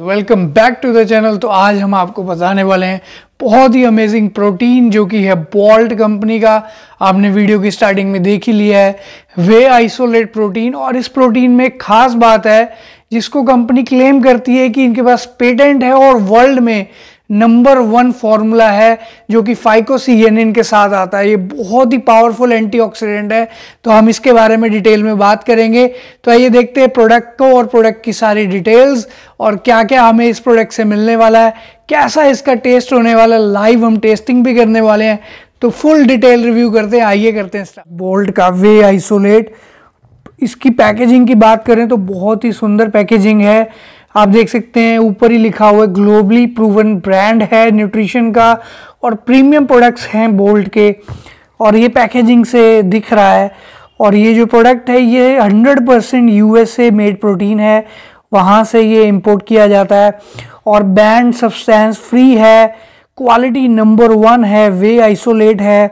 guys welcome back to the channel तो आज हम आपको बताने वाले हैं बहुत ही अमेजिंग प्रोटीन जो कि है बॉल्ट कंपनी का आपने वीडियो की स्टार्टिंग में देख ही लिया है वे आइसोलेट प्रोटीन और इस प्रोटीन में एक खास बात है जिसको कंपनी क्लेम करती है कि इनके पास पेटेंट है और वर्ल्ड में नंबर वन फॉर्मूला है जो कि फाइकोसीएनिन के साथ आता है ये बहुत ही पावरफुल एंटीऑक्सीडेंट है तो हम इसके बारे में डिटेल में बात करेंगे तो आइए देखते हैं प्रोडक्ट को और प्रोडक्ट की सारी डिटेल्स और क्या क्या हमें इस प्रोडक्ट से मिलने वाला है कैसा इसका टेस्ट होने वाला है लाइव हम टेस्टिंग भी करने वाले हैं तो फुल डिटेल रिव्यू करते हैं आइए करते हैं बोल्ट का वे आइसोलेट इसकी पैकेजिंग की बात करें तो बहुत ही सुंदर पैकेजिंग है आप देख सकते हैं ऊपर ही लिखा हुआ है ग्लोबली प्रूवन ब्रांड है न्यूट्रिशन का और प्रीमियम प्रोडक्ट्स हैं बोल्ट के और ये पैकेजिंग से दिख रहा है और ये जो प्रोडक्ट है ये 100 परसेंट यूएसए मेड प्रोटीन है वहाँ से ये इंपोर्ट किया जाता है और बैंड सब्सटेंस फ्री है क्वालिटी नंबर वन है वे आइसोलेट है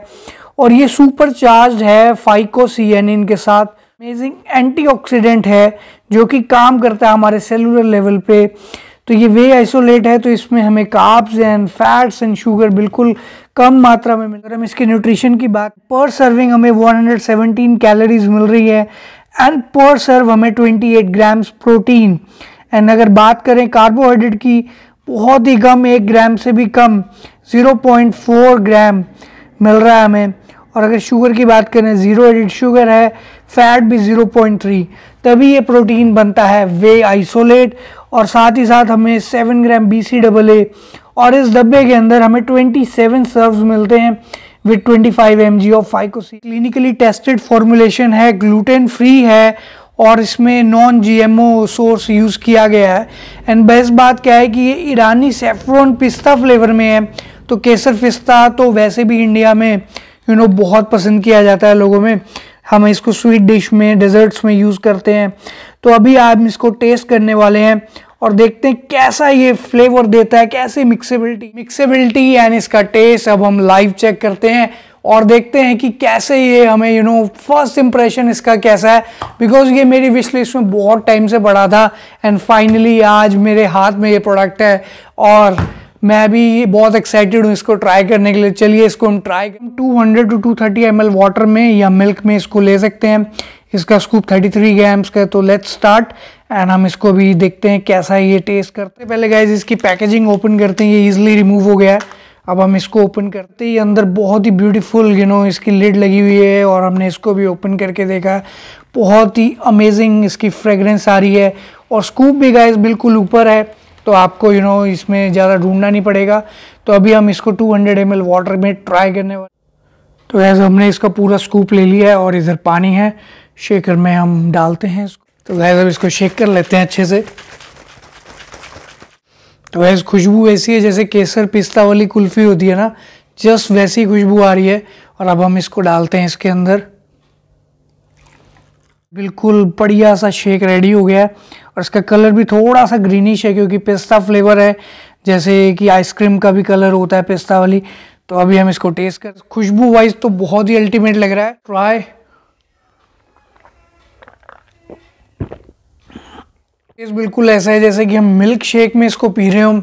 और ये सुपर चार्ज है फाइको सी के साथ अमेजिंग एंटीऑक्सीडेंट है जो कि काम करता है हमारे सेलुलर लेवल पे तो ये वे आइसोलेट है तो इसमें हमें carbs and fats and sugar बिल्कुल कम मात्रा में मिल है हम इसके न्यूट्रिशन की बात पर सर्विंग हमें 117 कैलोरीज मिल रही है एंड पर सर्व हमें 28 ग्राम्स प्रोटीन एंड अगर बात करें कार्बोहाइड्रेट की बहुत ही कम एक ग्राम से भी कम 0.4 ग्राम मिल रहा है हमें और अगर शुगर की बात करें ज़ीरो एडिड शुगर है फैट भी 0.3 तभी ये प्रोटीन बनता है वे आइसोलेट और साथ ही साथ हमें 7 ग्राम बी सी डबल ए और इस डब्बे के अंदर हमें 27 सर्व्स मिलते हैं with 25 five M G of phyco C clinically tested formulation है ग्लूटेन फ्री है और इसमें नॉन जीएमओ सोर्स यूज़ किया गया है एंड बेस्ट बात क्या है कि ये ईरानी सेफ्रॉन पिस्ता फ्लेवर में है तो केसर पिस्ता तो वैसे भी इंडिया में यू you नो know, बहुत पसंद किया जाता है लोगों में हम इसको स्वीट डिश में डेजर्ट्स में यूज़ करते हैं तो अभी आप इसको टेस्ट करने वाले हैं और देखते हैं कैसा ये फ्लेवर देता है कैसे मिक्सेबिलिटी मिक्सेबिलिटी एंड इसका टेस्ट अब हम लाइव चेक करते हैं और देखते हैं कि कैसे ये हमें यू नो फर्स्ट इम्प्रेशन इसका कैसा है बिकॉज ये मेरी विश लिस्ट में बहुत टाइम से बढ़ा था एंड फाइनली आज मेरे हाथ में ये प्रोडक्ट है और मैं भी बहुत एक्साइटेड हूँ इसको ट्राई करने के लिए चलिए इसको हम ट्राई करें 200 टू 230 एल वाटर में या मिल्क में इसको ले सकते हैं इसका स्कूप 33 थ्री ग्राम्स का तो लेट्स स्टार्ट एंड हम इसको भी देखते हैं कैसा ये टेस्ट करते हैं पहले गाइज इसकी पैकेजिंग ओपन करते हैं ये ईजिली रिमूव हो गया है अब हम इसको ओपन करते ही अंदर बहुत ही ब्यूटीफुल यू नो इसकी लिड लगी हुई है और हमने इसको भी ओपन करके देखा बहुत ही अमेजिंग इसकी फ्रेगरेंस आ रही है और स्कूप भी गाइज बिल्कुल ऊपर है तो आपको यू you नो know, इसमें ज़्यादा ढूंढना नहीं पड़ेगा तो अभी हम इसको 200 हंड्रेड एम वाटर में ट्राई करने वाले तो गैस हमने इसका पूरा स्कूप ले लिया है और इधर पानी है शेकर में हम डालते हैं इसको तो गैस अब इसको शेक कर लेते हैं अच्छे से तो गैस खुशबू ऐसी है जैसे केसर पिस्ता वाली कुल्फ़ी होती है ना जस्ट वैसी खुशबू आ रही है और अब हम इसको डालते हैं इसके अंदर बिल्कुल बढ़िया सा शेक रेडी हो गया है और इसका कलर भी थोड़ा सा ग्रीनिश है क्योंकि पिस्ता फ्लेवर है जैसे कि आइसक्रीम का भी कलर होता है पिस्ता वाली तो अभी हम इसको टेस्ट कर खुशबू वाइज तो बहुत ही अल्टीमेट लग रहा है ट्राई टेस्ट बिल्कुल ऐसा है जैसे कि हम मिल्क शेक में इसको पी रहे हो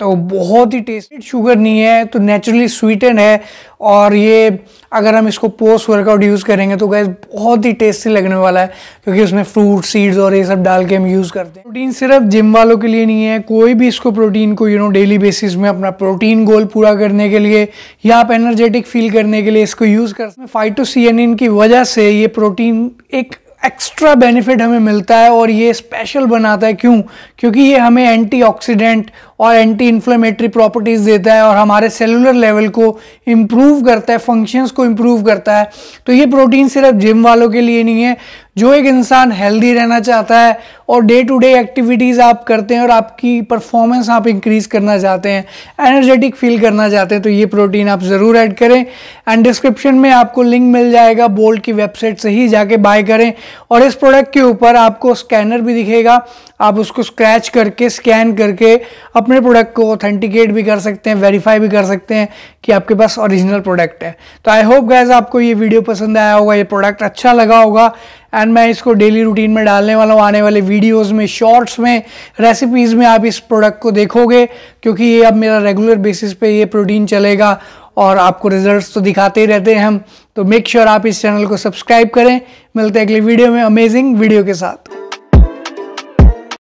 तो बहुत ही टेस्टी शुगर नहीं है तो नेचुरली स्वीटेंड है और ये अगर हम इसको पोस्ट वर्कआउट यूज़ करेंगे तो गैस बहुत ही टेस्टी लगने वाला है क्योंकि उसमें फ्रूट सीड्स और ये सब डाल के हम यूज़ करते हैं प्रोटीन सिर्फ जिम वालों के लिए नहीं है कोई भी इसको प्रोटीन को यू नो डेली बेसिस में अपना प्रोटीन गोल पूरा करने के लिए या आप एनर्जेटिक फील करने के लिए इसको यूज़ कर सकते हैं फाइटोसियनिन की वजह से ये प्रोटीन एक एक्स्ट्रा बेनिफिट हमें मिलता है और ये स्पेशल बनाता है क्यों क्योंकि ये हमें एंटीऑक्सीडेंट और एंटी इन्फ्लेमेटरी प्रॉपर्टीज़ देता है और हमारे सेलुलर लेवल को इम्प्रूव करता है फंक्शंस को इम्प्रूव करता है तो ये प्रोटीन सिर्फ जिम वालों के लिए नहीं है जो एक इंसान हेल्दी रहना चाहता है और डे टू डे एक्टिविटीज़ आप करते हैं और आपकी परफॉर्मेंस आप इंक्रीज़ करना चाहते हैं एनर्जेटिक फील करना चाहते हैं तो ये प्रोटीन आप ज़रूर ऐड करें एंड डिस्क्रिप्शन में आपको लिंक मिल जाएगा बोल्ट की वेबसाइट से ही जाके बाय करें और इस प्रोडक्ट के ऊपर आपको स्कैनर भी दिखेगा आप उसको स्क्रैच करके स्कैन करके अपने प्रोडक्ट को ऑथेंटिकेट भी कर सकते हैं वेरीफाई भी कर सकते हैं कि आपके पास ओरिजिनल प्रोडक्ट है तो आई होप गैज आपको ये वीडियो पसंद आया होगा ये प्रोडक्ट अच्छा लगा होगा एंड मैं इसको डेली रूटीन में डालने वाला हूँ आने वाले वीडियोस में शॉर्ट्स में रेसिपीज़ में आप इस प्रोडक्ट को देखोगे क्योंकि ये अब मेरा रेगुलर बेसिस पे ये प्रोटीन चलेगा और आपको रिजल्ट्स तो दिखाते ही रहते हैं हम तो मेक श्योर sure आप इस चैनल को सब्सक्राइब करें मिलते हैं अगले वीडियो में अमेजिंग वीडियो के साथ